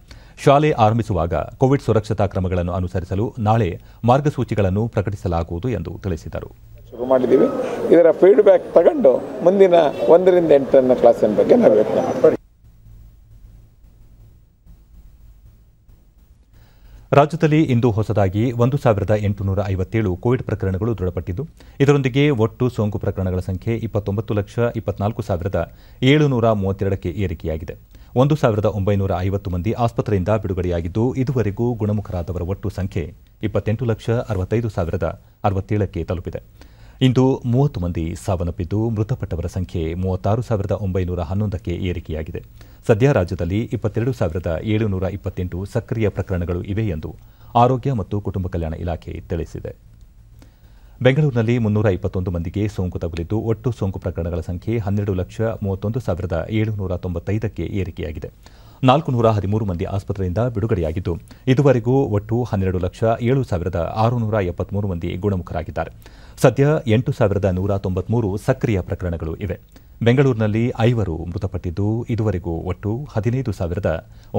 A: ಶಾಲೆ ಆರಂಭಿಸುವಾಗ ಕೋವಿಡ್ ಸುರಕ್ಷತಾ ಕ್ರಮಗಳನ್ನು ಅನುಸರಿಸಲು ನಾಳೆ ಮಾರ್ಗಸೂಚಿಗಳನ್ನು ಪ್ರಕಟಿಸಲಾಗುವುದು ಎಂದು ತಿಳಿಸಿದರು
B: ಶುರು ಮಾಡಿದ್ದೀವಿ ಇದರ ಫೀಡ್ಬ್ಯಾಕ್ ತಗೊಂಡು ಮುಂದಿನ ಒಂದರಿಂದ ಎಂಟರನ್ನ ಕ್ಲಾಸಿನ ಬಗ್ಗೆ ನಾವು ಯೋಚನೆ ಮಾಡ್ತೀವಿ
A: ರಾಜ್ಯದಲ್ಲಿ ಇಂದು ಹೊಸದಾಗಿ ಒಂದು ಸಾವಿರದ ಎಂಟುನೂರ ಐವತ್ತೇಳು ಕೋವಿಡ್ ಪ್ರಕರಣಗಳು ದೃಢಪಟ್ಟಿದ್ದು ಇದರೊಂದಿಗೆ ಒಟ್ಟು ಸೋಂಕು ಪ್ರಕರಣಗಳ ಸಂಖ್ಯೆ ಇಪ್ಪತ್ತೊಂಬತ್ತು ಲಕ್ಷ ಇಪ್ಪತ್ನಾಲ್ಕು ಸಾವಿರದ ಏಳುನೂರ ಮೂವತ್ತೆರಡಕ್ಕೆ ಏರಿಕೆಯಾಗಿದೆ ಒಂದು ಸಾವಿರದ ಒಂಬೈನೂರ ಐವತ್ತು ಮಂದಿ ಆಸ್ಪತ್ರೆಯಿಂದ ಬಿಡುಗಡೆಯಾಗಿದ್ದು ಇದುವರೆಗೂ ಗುಣಮುಖರಾದವರ ಒಟ್ಟು ಸಂಖ್ಯೆ ಇಪ್ಪತ್ತೆಂಟು ಲಕ್ಷ ಅರವತ್ತೈದು ಸಾವಿರದ ಅರವತ್ತೇಳಕ್ಕೆ ತಲುಪಿದೆ ಇಂದು ಮೂವತ್ತು ಮಂದಿ ಸಾವನ್ನಪ್ಪಿದ್ದು ಮೃತಪಟ್ಟವರ ಸಂಖ್ಯೆ ಮೂವತ್ತಾರು ಸಾವಿರದ ಒಂಬೈನೂರ ಹನ್ನೊಂದಕ್ಕೆ ಏರಿಕೆಯಾಗಿದೆ ಸದ್ಯ ರಾಜ್ಯದಲ್ಲಿ ಇಪ್ಪತ್ತೆರಡು ಸಾವಿರದ ಏಳುನೂರ ಇಪ್ಪತ್ತೆಂಟು ಸಕ್ರಿಯ ಪ್ರಕರಣಗಳು ಇವೆ ಎಂದು ಆರೋಗ್ಯ ಮತ್ತು ಕುಟುಂಬ ಕಲ್ಯಾಣ ಇಲಾಖೆ ತಿಳಿಸಿದೆ ಬೆಂಗಳೂರಿನಲ್ಲಿ ಮುನ್ನೂರ ಇಪ್ಪತ್ತೊಂದು ಮಂದಿಗೆ ಸೋಂಕು ತಗುಲಿದ್ದು ಒಟ್ಟು ಸೋಂಕು ಪ್ರಕರಣಗಳ ಸಂಖ್ಯೆ ಹನ್ನೆರಡು ಲಕ್ಷ ಮೂವತ್ತೊಂದು ಸಾವಿರದ ಏಳುನೂರ ತೊಂಬತ್ತೈದಕ್ಕೆ ಏರಿಕೆಯಾಗಿದೆ ನಾಲ್ಕು ನೂರ ಹದಿಮೂರು ಮಂದಿ ಆಸ್ಪತ್ರೆಯಿಂದ ಬಿಡುಗಡೆಯಾಗಿದ್ದು ಇದುವರೆಗೂ ಒಟ್ಟು ಹನ್ನೆರಡು ಲಕ್ಷ ಏಳು ಸಾವಿರದ ಆರುನೂರ ಎಪ್ಪತ್ಮೂರು ಮಂದಿ ಗುಣಮುಖರಾಗಿದ್ದಾರೆ ಸದ್ಯ ಎಂಟು ಸಾವಿರದ ನೂರ ತೊಂಬತ್ಮೂರು ಸಕ್ರಿಯ ಪ್ರಕರಣಗಳು ಇವೆ ಬೆಂಗಳೂರಿನಲ್ಲಿ ಐವರು ಮೃತಪಟ್ಟಿದ್ದು ಇದುವರೆಗೂ ಒಟ್ಟು ಹದಿನೈದು ಸಾವಿರದ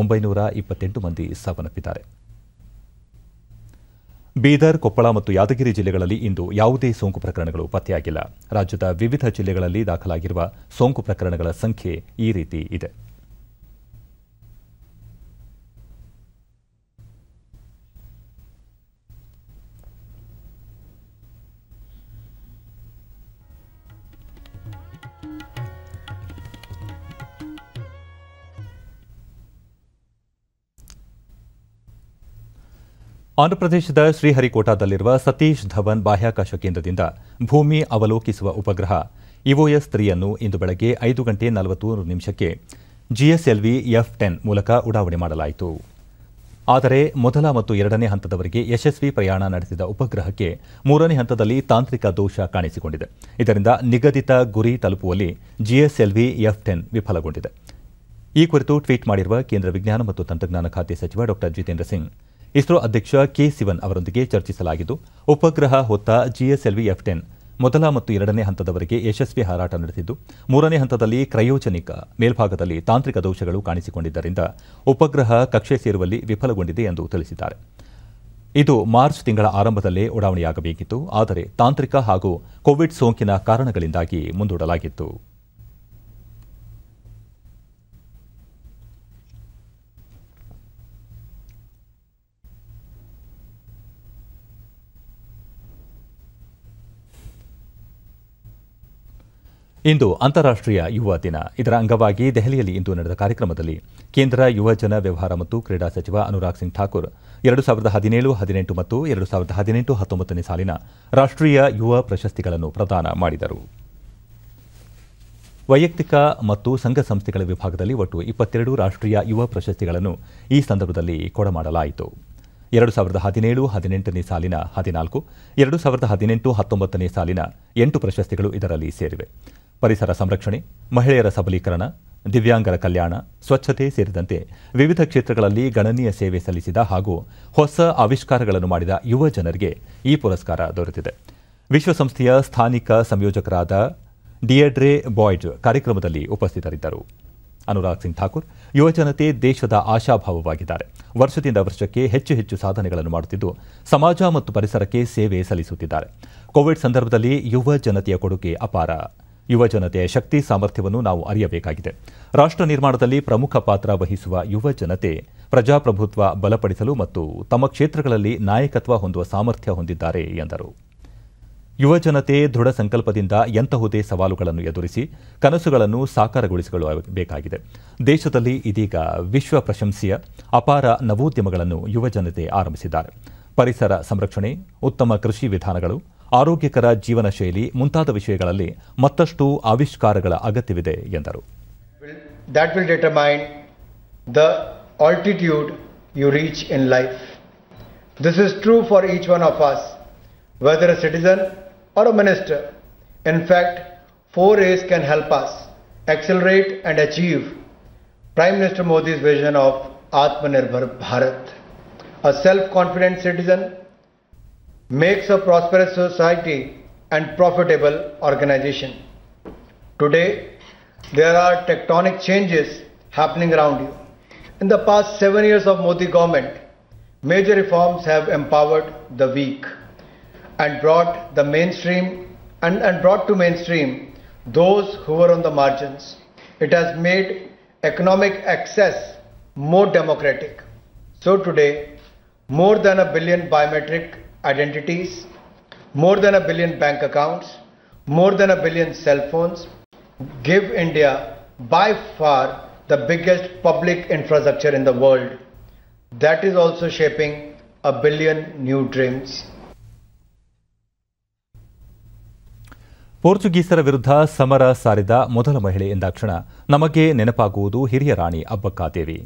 A: ಒಂಬೈನೂರ ಇಪ್ಪತ್ತೆಂಟು ಮಂದಿ ಸಾವನ್ನಪ್ಪಿದ್ದಾರೆ ಬೀದರ್ ಕೊಪ್ಪಳ ಮತ್ತು ಯಾದಗಿರಿ ಜಿಲ್ಲೆಗಳಲ್ಲಿ ಇಂದು ಯಾವುದೇ ಸೋಂಕು ಪ್ರಕರಣಗಳು ಪತ್ತೆಯಾಗಿಲ್ಲ ರಾಜ್ಯದ ವಿವಿಧ ಜಿಲ್ಲೆಗಳಲ್ಲಿ ದಾಖಲಾಗಿರುವ ಸೋಂಕು ಪ್ರಕರಣಗಳ ಸಂಖ್ಯೆ ಈ ರೀತಿ ಇದೆ ಆಂಧ್ರಪ್ರದೇಶದ ಶ್ರೀಹರಿಕೋಟಾದಲ್ಲಿರುವ ಸತೀಶ್ ಧವನ್ ಬಾಹ್ಯಾಕಾಶ ಕೇಂದ್ರದಿಂದ ಭೂಮಿ ಅವಲೋಕಿಸುವ ಉಪಗ್ರಹ ಇಒಎಸ್ ತ್ರೀಯನ್ನು ಇಂದು ಬೆಳಗ್ಗೆ ಐದು ಗಂಟೆ ನಲವತ್ತೂರು ನಿಮಿಷಕ್ಕೆ ಜಿಎಸ್ಎಲ್ವಿ ಎಫ್ ಟೆನ್ ಮೂಲಕ ಉಡಾವಣೆ ಮಾಡಲಾಯಿತು ಆದರೆ ಮೊದಲ ಮತ್ತು ಎರಡನೇ ಹಂತದವರೆಗೆ ಯಶಸ್ವಿ ಪ್ರಯಾಣ ನಡೆಸಿದ ಉಪಗ್ರಹಕ್ಕೆ ಮೂರನೇ ಹಂತದಲ್ಲಿ ತಾಂತ್ರಿಕ ದೋಷ ಕಾಣಿಸಿಕೊಂಡಿದೆ ಇದರಿಂದ ನಿಗದಿತ ಗುರಿ ತಲುಪುವಲ್ಲಿ ಜಿಎಸ್ಎಲ್ವಿ ಎಫ್ ಟೆನ್ ವಿಫಲಗೊಂಡಿದೆ ಈ ಕುರಿತು ಟ್ವೀಟ್ ಮಾಡಿರುವ ಕೇಂದ್ರ ವಿಜ್ಞಾನ ಮತ್ತು ತಂತ್ರಜ್ಞಾನ ಖಾತೆ ಸಚಿವ ಡಾ ಜಿತೇಂದ್ರ ಸಿಂಗ್ ಇಸ್ರೋ ಅಧ್ಯಕ್ಷ ಕೆ ಸಿವನ್ ಅವರೊಂದಿಗೆ ಚರ್ಚಿಸಲಾಗಿದ್ದು ಉಪಗ್ರಹ ಹೊತ್ತ ಜಿಎಸ್ಎಲ್ವಿ ಎಫ್ ಟೆನ್ ಮೊದಲ ಮತ್ತು ಎರಡನೇ ಹಂತದವರೆಗೆ ಯಶಸ್ವಿ ಹಾರಾಟ ನಡೆಸಿದ್ದು ಮೂರನೇ ಹಂತದಲ್ಲಿ ಕ್ರಯೋಜನಿಕ ಮೇಲ್ಭಾಗದಲ್ಲಿ ತಾಂತ್ರಿಕ ದೋಷಗಳು ಕಾಣಿಸಿಕೊಂಡಿದ್ದರಿಂದ ಉಪಗ್ರಹ ಕಕ್ಷೆ ಸೇರುವಲ್ಲಿ ವಿಫಲಗೊಂಡಿದೆ ಎಂದು ತಿಳಿಸಿದ್ದಾರೆ ಇದು ಮಾರ್ಚ್ ತಿಂಗಳ ಆರಂಭದಲ್ಲೇ ಉಡಾವಣೆಯಾಗಬೇಕಿತ್ತು ಆದರೆ ತಾಂತ್ರಿಕ ಹಾಗೂ ಕೋವಿಡ್ ಸೋಂಕಿನ ಕಾರಣಗಳಿಂದಾಗಿ ಮುಂದೂಡಲಾಗಿತ್ತು ಇಂದು ಅಂತಾರಾಷ್ಟೀಯ ಯುವ ದಿನ ಇದರ ಅಂಗವಾಗಿ ದೆಹಲಿಯಲ್ಲಿ ಇಂದು ನಡೆದ ಕಾರ್ಯಕ್ರಮದಲ್ಲಿ ಕೇಂದ್ರ ಯುವಜನ ವ್ಯವಹಾರ ಮತ್ತು ಕ್ರೀಡಾ ಸಚಿವ ಅನುರಾಗ್ ಸಿಂಗ್ ಠಾಕೂರ್ ಎರಡು ಸಾವಿರದ ಹದಿನೇಳು ಹದಿನೆಂಟು ಮತ್ತು ಎರಡು ಸಾವಿರದ ಹದಿನೆಂಟು ಹತ್ತೊಂಬತ್ತನೇ ಸಾಲಿನ ರಾಷ್ಟೀಯ ಯುವ ಪ್ರಶಸ್ತಿಗಳನ್ನು ಪ್ರದಾನ ಮಾಡಿದರು ವೈಯಕ್ತಿಕ ಮತ್ತು ಸಂಘ ಸಂಸ್ಥೆಗಳ ವಿಭಾಗದಲ್ಲಿ ಒಟ್ಟು ಇಪ್ಪತ್ತೆರಡು ರಾಷ್ಟೀಯ ಯುವ ಪ್ರಶಸ್ತಿಗಳನ್ನು ಈ ಸಂದರ್ಭದಲ್ಲಿ ಕೊಡಮಾಡಲಾಯಿತು ಎರಡು ಸಾವಿರದ ಹದಿನೇಳು ಹದಿನೆಂಟನೇ ಸಾಲಿನ ಹದಿನಾಲ್ಕು ಎರಡು ಸಾವಿರದ ಹದಿನೆಂಟು ಹತ್ತೊಂಬತ್ತನೇ ಸಾಲಿನ ಎಂಟು ಪ್ರಶಸ್ತಿಗಳು ಇದರಲ್ಲಿ ಸೇರಿವೆ ಪರಿಸರ ಸಂರಕ್ಷಣೆ ಮಹಿಳೆಯರ ಸಬಲೀಕರಣ ದಿವ್ಯಾಂಗರ ಕಲ್ಯಾಣ ಸ್ವಚ್ಛತೆ ಸೇರಿದಂತೆ ವಿವಿಧ ಕ್ಷೇತ್ರಗಳಲ್ಲಿ ಗಣನೀಯ ಸೇವೆ ಸಲ್ಲಿಸಿದ ಹಾಗೂ ಹೊಸ ಆವಿಷ್ಕಾರಗಳನ್ನು ಮಾಡಿದ ಯುವ ಜನರಿಗೆ ಈ ಪುರಸ್ಕಾರ ದೊರೆತಿದೆ ವಿಶ್ವಸಂಸ್ಥೆಯ ಸ್ಥಾನಿಕ ಸಂಯೋಜಕರಾದ ಡಿಯಡ್ರೆ ಬಾಯ್ಡ್ ಕಾರ್ಯಕ್ರಮದಲ್ಲಿ ಉಪಸ್ಥಿತರಿದ್ದರು ಅನುರಾಗ್ ಸಿಂಗ್ ಠಾಕೂರ್ ಯುವಜನತೆ ದೇಶದ ಆಶಾಭಾವವಾಗಿದ್ದಾರೆ ವರ್ಷದಿಂದ ವರ್ಷಕ್ಕೆ ಹೆಚ್ಚು ಹೆಚ್ಚು ಸಾಧನೆಗಳನ್ನು ಮಾಡುತ್ತಿದ್ದು ಸಮಾಜ ಮತ್ತು ಪರಿಸರಕ್ಕೆ ಸೇವೆ ಸಲ್ಲಿಸುತ್ತಿದ್ದಾರೆ ಕೋವಿಡ್ ಸಂದರ್ಭದಲ್ಲಿ ಯುವ ಜನತೆಯ ಕೊಡುಗೆ ಅಪಾರ ಯುವಜನತೆಯ ಶಕ್ತಿ ಸಾಮರ್ಥ್ಯವನ್ನು ನಾವು ಅರಿಯಬೇಕಾಗಿದೆ ರಾಷ್ಟ್ರ ನಿರ್ಮಾಣದಲ್ಲಿ ಪ್ರಮುಖ ಪಾತ್ರ ವಹಿಸುವ ಯುವ ಜನತೆ ಪ್ರಜಾಪ್ರಭುತ್ವ ಬಲಪಡಿಸಲು ಮತ್ತು ತಮ್ಮ ಕ್ಷೇತ್ರಗಳಲ್ಲಿ ನಾಯಕತ್ವ ಹೊಂದುವ ಸಾಮರ್ಥ್ಯ ಹೊಂದಿದ್ದಾರೆ ಎಂದರು ಯುವಜನತೆ ದೃಢ ಸಂಕಲ್ಪದಿಂದ ಎಂತಹುದೇ ಸವಾಲುಗಳನ್ನು ಎದುರಿಸಿ ಕನಸುಗಳನ್ನು ಸಾಕಾರಗೊಳಿಸಲು ದೇಶದಲ್ಲಿ ಇದೀಗ ವಿಶ್ವ ಪ್ರಶಂಸೆಯ ಅಪಾರ ನವೋದ್ಯಮಗಳನ್ನು ಯುವಜನತೆ ಆರಂಭಿಸಿದ್ದಾರೆ ಪರಿಸರ ಸಂರಕ್ಷಣೆ ಉತ್ತಮ ಕೃಷಿ ವಿಧಾನಗಳು ಆರೋಗ್ಯಕರ ಜೀವನ ಶೈಲಿ ಮುಂತಾದ ವಿಷಯಗಳಲ್ಲಿ ಮತ್ತಷ್ಟು ಆವಿಷ್ಕಾರಗಳ ಅಗತ್ಯವಿದೆ ಎಂದರು
C: ದಟ್ ವಿಲ್ ಡಿಟಮೈಂಡ್ the altitude you reach in life this is true for each one of us whether a citizen or a minister fact for us can help us accelerate and achieve prime minister Modi's vision of Atmanirbhar Bharat a self confident citizen makes a prosperous society and profitable organization. Today, there are tectonic changes happening around you. In the past seven years of Modi government, major reforms have empowered the weak and brought the mainstream and, and brought to mainstream those who were on the margins. It has made economic access more democratic. So today, more than a billion biometric identities, more than a billion bank accounts, more than a billion cell phones, give India by far the biggest public infrastructure in the world. That is also shaping a billion new dreams.
A: ಪೋರ್ಚುಗೀಸರ ವಿರುದ್ಧ ಸಮರ ಸಾರಿದ ಮೊದಲ ಮಹಿಳೆ ಎಂದಾಕ್ಷಣ ನಮಗೆ ನೆನಪಾಗುವುದು ಹಿರಿಯ ರಾಣಿ ಅಬ್ಬಕ್ಕಾದೇವಿ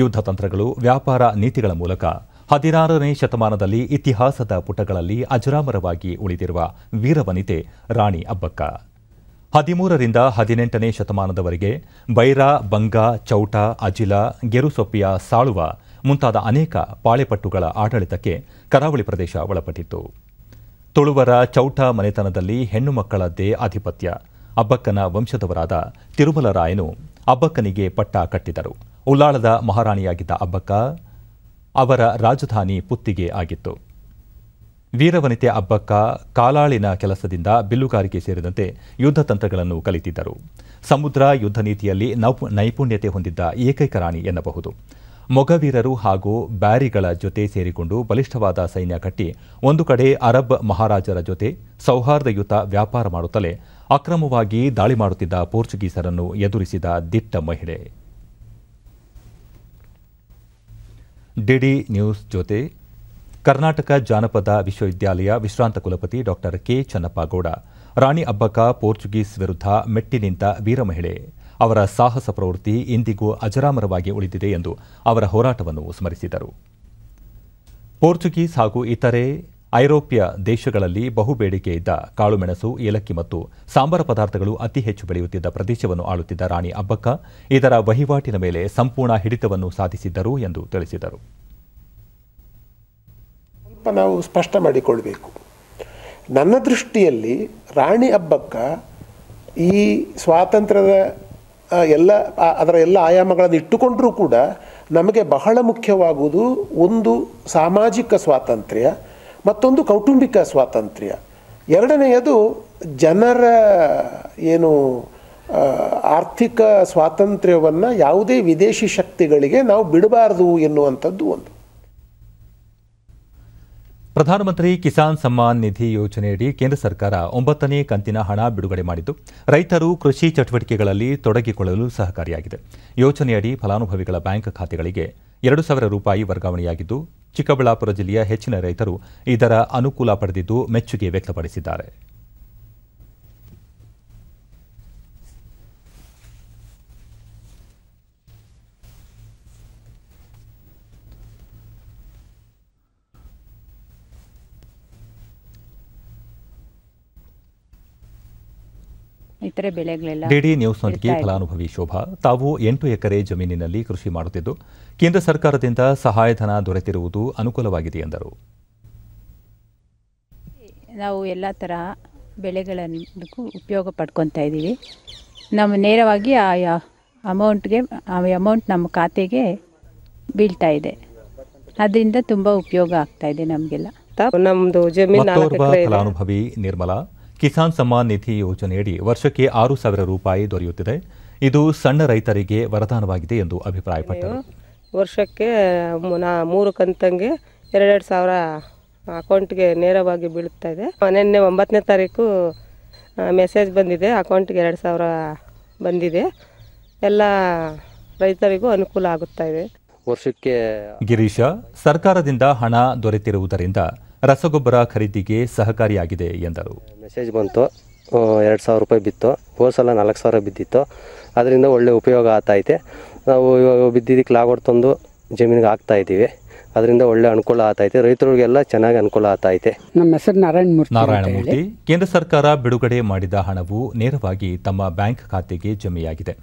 A: ಯುದ್ಧ ತಂತ್ರಗಳು ವ್ಯಾಪಾರ ನೀತಿಗಳ ಮೂಲಕ ಹದಿನಾರನೇ ಶತಮಾನದಲ್ಲಿ ಇತಿಹಾಸದ ಪುಟಗಳಲ್ಲಿ ಅಜರಾಮರವಾಗಿ ಉಳಿದಿರುವ ವೀರವನಿತೆ ರಾಣಿ ಅಬ್ಬಕ್ಕ ಹದಿಮೂರರಿಂದ ಹದಿನೆಂಟನೇ ಶತಮಾನದವರೆಗೆ ಬೈರಾ ಬಂಗ ಚೌಟ ಅಜಿಲ ಗೆರುಸೊಪ್ಪಿಯ ಸಾಳುವ ಮುಂತಾದ ಅನೇಕ ಪಾಳೆಪಟ್ಟುಗಳ ಆಡಳಿತಕ್ಕೆ ಕರಾವಳಿ ಪ್ರದೇಶ ಒಳಪಟ್ಟಿತ್ತು ತುಳುವರ ಚೌಟ ಮನೆತನದಲ್ಲಿ ಹೆಣ್ಣು ಮಕ್ಕಳದ್ದೇ ಆಧಿಪತ್ಯ ಅಬ್ಬಕ್ಕನ ವಂಶದವರಾದ ತಿರುಮಲರಾಯನು ಅಬ್ಬಕ್ಕನಿಗೆ ಪಟ್ಟ ಕಟ್ಟಿದರು ಉಲ್ಲಾಳದ ಮಹಾರಾಣಿಯಾಗಿದ್ದ ಅಬ್ಬಕ್ಕ ಅವರ ರಾಜಧಾನಿ ಪುತ್ತಿಗೆ ಆಗಿತ್ತು ವೀರವನಿತೆ ಅಬ್ಬಕ್ಕ ಕಾಲಾಳಿನ ಕೆಲಸದಿಂದ ಬಿಲ್ಲುಗಾರಿಕೆ ಸೇರಿದಂತೆ ಯುದ್ಧ ತಂತ್ರಗಳನ್ನು ಕಲಿತಿದ್ದರು ಸಮುದ್ರ ಯುದ್ಧ ನೀತಿಯಲ್ಲಿ ನೈಪುಣ್ಯತೆ ಹೊಂದಿದ್ದ ಏಕೈಕ ರಾಣಿ ಎನ್ನಬಹುದು ಮೊಗವೀರರು ಹಾಗೂ ಬ್ಯಾರಿಗಳ ಜೊತೆ ಸೇರಿಕೊಂಡು ಬಲಿಷ್ಠವಾದ ಸೈನ್ಯ ಕಟ್ಟಿ ಒಂದು ಕಡೆ ಅರಬ್ ಮಹಾರಾಜರ ಜೊತೆ ಸೌಹಾರ್ದಯುತ ವ್ಯಾಪಾರ ಮಾಡುತ್ತಲೇ ಅಕ್ರಮವಾಗಿ ದಾಳಿ ಮಾಡುತ್ತಿದ್ದ ಪೋರ್ಚುಗೀಸರನ್ನು ಎದುರಿಸಿದ ದಿಟ್ಟ ಮಹಿಳೆ ಡಿಡಿ ನ್ಯೂಸ್ ಜೊತೆ ಕರ್ನಾಟಕ ಜಾನಪದ ವಿಶ್ವವಿದ್ಯಾಲಯ ವಿಶ್ರಾಂತ ಕುಲಪತಿ doctor K Channappagowda Rani Abbakka Portuguese ವಿರುದ್ಧ ವೀರ ವೀರಮಹಿಳೆ ಅವರ ಸಾಹಸ ಪ್ರವೃತ್ತಿ ಇಂದಿಗೂ ಅಜರಾಮರವಾಗಿ ಉಳಿದಿದೆ ಎಂದು ಅವರ ಹೋರಾಟವನ್ನು ಸ್ಮರಿಸಿದರು ಪೋರ್ಚುಗೀಸ್ ಹಾಗೂ ಇತರೆ ಐರೋಪ್ಯ ದೇಶಗಳಲ್ಲಿ ಬಹುಬೇಡಿಕೆ ಇದ್ದ ಕಾಳುಮೆಣಸು ಏಲಕ್ಕಿ ಮತ್ತು ಸಾಂಬಾರ ಪದಾರ್ಥಗಳು ಅತಿ ಹೆಚ್ಚು ಬೆಳೆಯುತ್ತಿದ್ದ ಪ್ರದೇಶವನ್ನು ಆಳುತ್ತಿದ್ದ ರಾಣಿ ಅಬ್ಬಕ್ಕ ಇದರ ವಹಿವಾಟಿನ ಮೇಲೆ ಸಂಪೂರ್ಣ ಹಿಡಿತವನ್ನು ಸಾಧಿಸಿದ್ದರು ಎಂದು ತಿಳಿಸಿದರು
B: ಸ್ವಲ್ಪ ನಾವು ಸ್ಪಷ್ಟ ಮಾಡಿಕೊಳ್ಬೇಕು ನನ್ನ ದೃಷ್ಟಿಯಲ್ಲಿ ರಾಣಿ ಅಬ್ಬಕ್ಕ ಈ ಸ್ವಾತಂತ್ರ್ಯದ ಎಲ್ಲ ಅದರ ಎಲ್ಲ ಆಯಾಮಗಳನ್ನು ಇಟ್ಟುಕೊಂಡರೂ ಕೂಡ ನಮಗೆ ಬಹಳ ಮುಖ್ಯವಾಗುವುದು ಒಂದು ಸಾಮಾಜಿಕ ಸ್ವಾತಂತ್ರ್ಯ ಮತ್ತೊಂದು ಕೌಟುಂಬಿಕ ಸ್ವಾತಂತ್ರ್ಯ ಎರಡನೆಯದು ಜನರ ಏನು ಆರ್ಥಿಕ ಸ್ವಾತಂತ್ರ್ಯವನ್ನು ಯಾವುದೇ ವಿದೇಶಿ ಶಕ್ತಿಗಳಿಗೆ ನಾವು ಬಿಡಬಾರ್ದು ಎನ್ನುವಂಥದ್ದು ಒಂದು
A: ಪ್ರಧಾನಮಂತ್ರಿ ಕಿಸಾನ್ ಸಮ್ಮಾನ್ ನಿಧಿ ಯೋಜನೆಯಡಿ ಕೇಂದ್ರ ಸರ್ಕಾರ ಒಂಬತ್ತನೇ ಕಂತಿನ ಹಣ ಬಿಡುಗಡೆ ಮಾಡಿದ್ದು ರೈತರು ಕೃಷಿ ಚಟುವಟಿಕೆಗಳಲ್ಲಿ ತೊಡಗಿಕೊಳ್ಳಲು ಸಹಕಾರಿಯಾಗಿದೆ ಯೋಜನೆಯಡಿ ಫಲಾನುಭವಿಗಳ ಬ್ಯಾಂಕ್ ಖಾತೆಗಳಿಗೆ ಎರಡು ಸಾವಿರ ರೂಪಾಯಿ ವರ್ಗಾವಣೆಯಾಗಿದ್ದು ಚಿಕ್ಕಬಳ್ಳಾಪುರ ಜಿಲ್ಲೆಯ ಹೆಚ್ಚಿನ ರೈತರು ಇದರ ಅನುಕೂಲ ಪಡೆದಿದ್ದು ಮೆಚ್ಚುಗೆ ವ್ಯಕ್ತಪಡಿಸಿದ್ದಾರೆ
B: ಇತರೆ ಬೆಳೆಗಳೆಲ್ಲ ಡಿಡಿ ಫಲಾನುಭವಿ
A: ಶೋಭಾ ತಾವು ಎಂಟು ಎಕರೆ ಜಮೀನಿನಲ್ಲಿ ಕೃಷಿ ಮಾಡುತ್ತಿದ್ದು ಕೇಂದ್ರ ಸರ್ಕಾರದಿಂದ ಸಹಾಯಧನ ದೊರೆತಿರುವುದು ಅನುಕೂಲವಾಗಿದೆ ಎಂದರು
B: ನಾವು ಎಲ್ಲ ತರ ಬೆಳೆಗಳನ್ನು ಉಪಯೋಗ ಪಡ್ಕೊತಾ ಇದ್ದೀವಿ ನಮ್ಮ ನೇರವಾಗಿ ಆ ಅಮೌಂಟ್ಗೆ ಆ ಅಮೌಂಟ್ ನಮ್ಮ ಖಾತೆಗೆ ಬೀಳ್ತಾ ಇದೆ ಅದರಿಂದ ತುಂಬಾ ಉಪಯೋಗ ಆಗ್ತಾ ಇದೆ ನಮಗೆಲ್ಲ
A: ನಮ್ಮದು ಜಮೀನು ಫಲಾನುಭವಿ ನಿರ್ಮಲಾ ಕಿಸಾನ್ ಸಮ್ಮಾನ್ ನಿಧಿ ಯೋಜನೆಯಡಿ ವರ್ಷಕ್ಕೆ ಆರು ಸಾವಿರ ರೂಪಾಯಿ ದೊರೆಯುತ್ತಿದೆ ಇದು ಸಣ್ಣ ರೈತರಿಗೆ ವರದಾನವಾಗಿದೆ ಎಂದು ಅಭಿಪ್ರಾಯಪಟ್ಟರು
B: ವರ್ಷಕ್ಕೆ ಮೂರು ಕಂತಂಗೆ ಎರಡೆರಡು ಸಾವಿರ ಅಕೌಂಟ್ಗೆ ನೇರವಾಗಿ ಬೀಳುತ್ತಾ ಇದೆ ನಿನ್ನೆ ಒಂಬತ್ತನೇ ತಾರೀಕು ಮೆಸೇಜ್ ಬಂದಿದೆ ಅಕೌಂಟ್ಗೆ ಎರಡು ಸಾವಿರ ಬಂದಿದೆ ಎಲ್ಲ ರೈತರಿಗೂ ಅನುಕೂಲ ಆಗುತ್ತಾ ಇದೆ
C: ವರ್ಷಕ್ಕೆ
A: ಗಿರೀಶ ಸರ್ಕಾರದಿಂದ ಹಣ ದೊರೆತಿರುವುದರಿಂದ ರಸಗೊಬ್ಬರ ಖರೀದಿಗೆ ಸಹಕಾರಿಯಾಗಿದೆ ಎಂದರು
C: ಮೆಸೇಜ್ ಬಂತು ಎರಡು ಸಾವಿರ ರೂಪಾಯಿ ಬಿತ್ತು ಸಲ ನಾಲ್ಕು ಸಾವಿರ ಬಿದ್ದಿತ್ತು ಅದರಿಂದ ಒಳ್ಳೆ ಉಪಯೋಗ ಆಗ್ತೈತೆ ನಾವು ಇವಾಗ ಬಿದ್ದಿದ್ದಕ್ಕೆ ಲಾಗೋಡ್ ತಂದು ಜಮೀನಿಗೆ ಹಾಕ್ತಾ ಇದ್ದೀವಿ ಅದರಿಂದ ಒಳ್ಳೆ ಅನುಕೂಲ ಆತೈತೆ ರೈತರಿಗೆಲ್ಲ ಚೆನ್ನಾಗಿ ಅನುಕೂಲ ಆತೈತೆ ನಮ್ಮ ಹೆಸರು ನಾರಾಯಣ ಮೂರ್ತಿ
A: ಕೇಂದ್ರ ಸರ್ಕಾರ ಬಿಡುಗಡೆ ಮಾಡಿದ ಹಣವು ನೇರವಾಗಿ ತಮ್ಮ ಬ್ಯಾಂಕ್ ಖಾತೆಗೆ ಜಮೆಯಾಗಿದೆ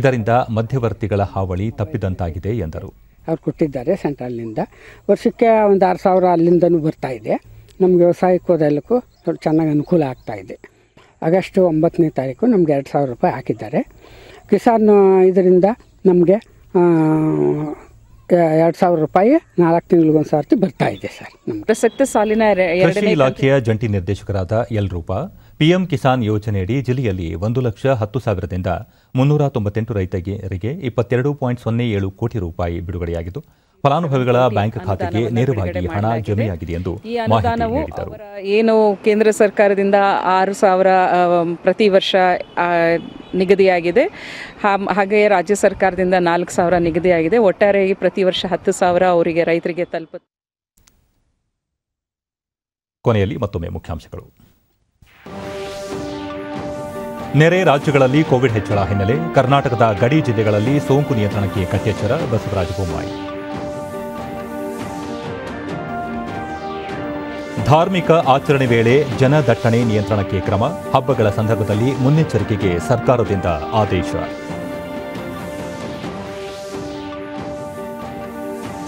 A: ಇದರಿಂದ ಮಧ್ಯವರ್ತಿಗಳ ಹಾವಳಿ ತಪ್ಪಿದಂತಾಗಿದೆ ಎಂದರು
C: ಅವ್ರು ಕೊಟ್ಟಿದ್ದಾರೆ ಸೆಂಟ್ರಲ್ನಿಂದ ವರ್ಷಕ್ಕೆ ಒಂದು ಆರು ಸಾವಿರ ಅಲ್ಲಿಂದನೂ ಬರ್ತಾಯಿದೆ ನಮ್ಗೆ ವ್ಯವಸಾಯಕ್ಕೆ ಸ್ವಲ್ಪ ಚೆನ್ನಾಗಿ ಅನುಕೂಲ ಆಗ್ತಾಯಿದೆ ಆಗಸ್ಟ್ ಒಂಬತ್ತನೇ ತಾರೀಕು ನಮಗೆ ಎರಡು ಸಾವಿರ ರೂಪಾಯಿ ಹಾಕಿದ್ದಾರೆ ಕಿಸಾನ್ ಇದರಿಂದ ನಮಗೆ ಎರಡು ಸಾವಿರ ರೂಪಾಯಿ ನಾಲ್ಕು ತಿಂಗಳಿಗೊಂದು ಸರ್ತಿ ಬರ್ತಾ
A: ಇದೆ ಸರ್
B: ಪ್ರಸಕ್ತ ಸಾಲಿನ ಇಲಾಖೆಯ
A: ಜಂಟಿ ನಿರ್ದೇಶಕರಾದ ಎಲ್ ರೂಪಾ ಪಿಎಂ ಕಿಸಾನ್ ಯೋಜನೆಯಡಿ ಜಿಲ್ಲೆಯಲ್ಲಿ ಒಂದು ಲಕ್ಷ ಹತ್ತು ಸಾವಿರದಿಂದ ಮುನ್ನೂರ ತೊಂಬತ್ತೆಂಟು ರೈತರಿಗೆ ಇಪ್ಪತ್ತೆರಡು ಪಾಯಿಂಟ್ ಸೊನ್ನೆ ಏಳು ಕೋಟಿ ರೂಪಾಯಿ ಬಿಡುಗಡೆಯಾಗಿದ್ದು ಫಲಾನುಭವಿಗಳ ಬ್ಯಾಂಕ್ ಖಾತೆಗೆ ನೇರವಾಗಿ ಹಣ ಜಮೆಯಾಗಿದೆ ಎಂದು ಅನುದಾನವು
B: ಏನು ಕೇಂದ್ರ ಸರ್ಕಾರದಿಂದ ಆರು ಸಾವಿರ ಪ್ರತಿ ವರ್ಷ ನಿಗದಿಯಾಗಿದೆ ಹಾಗೆಯೇ ರಾಜ್ಯ ಸರ್ಕಾರದಿಂದ ನಾಲ್ಕು ಸಾವಿರ ನಿಗದಿಯಾಗಿದೆ ಒಟ್ಟಾರೆಯಾಗಿ ಪ್ರತಿ ವರ್ಷ ಹತ್ತು ಸಾವಿರ ಅವರಿಗೆ ರೈತರಿಗೆ ತಲುಪ
A: ಕೊನೆಯಲ್ಲಿ ಮತ್ತೊಮ್ಮೆ ಮುಖ್ಯಾಂಶಗಳು ನೆರೆ ರಾಜ್ಯಗಳಲ್ಲಿ ಕೋವಿಡ್ ಹೆಚ್ಚಳ ಹಿನ್ನೆಲೆ ಕರ್ನಾಟಕದ ಗಡಿ ಜಿಲ್ಲೆಗಳಲ್ಲಿ ಸೋಂಕು ನಿಯಂತ್ರಣಕ್ಕೆ ಕಟ್ಟೆಚ್ಚರ ಬಸವರಾಜ ಬೊಮ್ಮಾಯಿ ಧಾರ್ಮಿಕ ಆಚರಣೆ ವೇಳೆ ಜನದಟ್ಟಣೆ ನಿಯಂತ್ರಣಕ್ಕೆ ಕ್ರಮ ಹಬ್ಬಗಳ ಸಂದರ್ಭದಲ್ಲಿ ಮುನ್ನೆಚ್ಚರಿಕೆಗೆ ಸರ್ಕಾರದಿಂದ ಆದೇಶ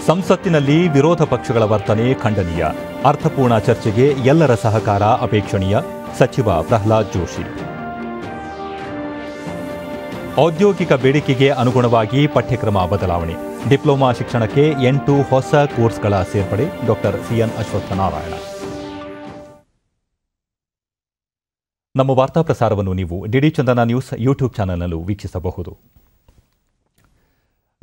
A: ಸಂಸತ್ತಿನಲ್ಲಿ ವಿರೋಧ ಪಕ್ಷಗಳ ವರ್ತನೆ ಖಂಡನೀಯ ಅರ್ಥಪೂರ್ಣ ಚರ್ಚೆಗೆ ಎಲ್ಲರ ಸಹಕಾರ ಅಪೇಕ್ಷಣೀಯ ಸಚಿವ ಪ್ರಹ್ಲಾದ್ ಜೋಶಿ ಔದ್ಯೋಗಿಕ ಬೇಡಿಕೆಗೆ ಅನುಗುಣವಾಗಿ ಪಠ್ಯಕ್ರಮ ಬದಲಾವಣೆ ಡಿಪ್ಲೊಮಾ ಶಿಕ್ಷಣಕ್ಕೆ ಎಂಟು ಹೊಸ ಕೋರ್ಸ್ಗಳ ಸೇರ್ಪಡೆ ಡಾಕ್ಟರ್ ಸಿಎನ್ ಅಶ್ವತ್ಥನಾರಾಯಣ ನಮ್ಮ ವಾರ್ತಾ ಪ್ರಸಾರವನ್ನು ನೀವು ಡಿಡಿ ಚಂದನ ನ್ಯೂಸ್ ಯೂಟ್ಯೂಬ್ ಚಾನೆಲ್ನಲ್ಲೂ ವೀಕ್ಷಿಸಬಹುದು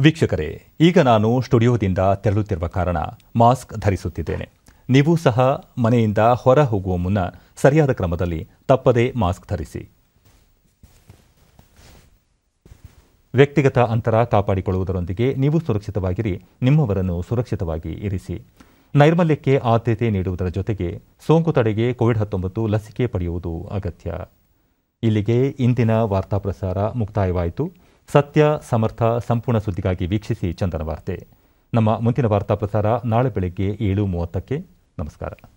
A: ವೀಕ್ಷಕರೇ ಈಗ ನಾನು ಸ್ಟುಡಿಯೋದಿಂದ ತೆರಳುತ್ತಿರುವ ಕಾರಣ ಮಾಸ್ಕ್ ಧರಿಸುತ್ತಿದ್ದೇನೆ ನೀವು ಸಹ ಮನೆಯಿಂದ ಹೊರ ಹೋಗುವ ಮುನ್ನ ಸರಿಯಾದ ಕ್ರಮದಲ್ಲಿ ತಪ್ಪದೇ ಮಾಸ್ಕ್ ಧರಿಸಿ ವ್ಯಕ್ತಿಗತ ಅಂತರ ಕಾಪಾಡಿಕೊಳ್ಳುವುದರೊಂದಿಗೆ ನೀವು ಸುರಕ್ಷಿತವಾಗಿರಿ ನಿಮ್ಮವರನ್ನು ಸುರಕ್ಷಿತವಾಗಿ ಇರಿಸಿ ನೈರ್ಮಲ್ಯಕ್ಕೆ ಆದ್ಯತೆ ನೀಡುವುದರ ಜೊತೆಗೆ ಸೋಂಕು ತಡೆಗೆ ಕೋವಿಡ್ ಹತ್ತೊಂಬತ್ತು ಲಸಿಕೆ ಪಡೆಯುವುದು ಅಗತ್ಯ ಇಲ್ಲಿಗೆ ಇಂದಿನ ವಾರ್ತಾ ಪ್ರಸಾರ ಮುಕ್ತಾಯವಾಯಿತು ಸತ್ಯ ಸಮರ್ಥ ಸಂಪೂರ್ಣ ಸುದ್ದಿಗಾಗಿ ವೀಕ್ಷಿಸಿ ಚಂದನ ವಾರ್ತೆ ನಮ್ಮ ಮುಂದಿನ ವಾರ್ತಾ ಪ್ರಸಾರ ನಾಳೆ ಬೆಳಗ್ಗೆ ಏಳು ಮೂವತ್ತಕ್ಕೆ ನಮಸ್ಕಾರ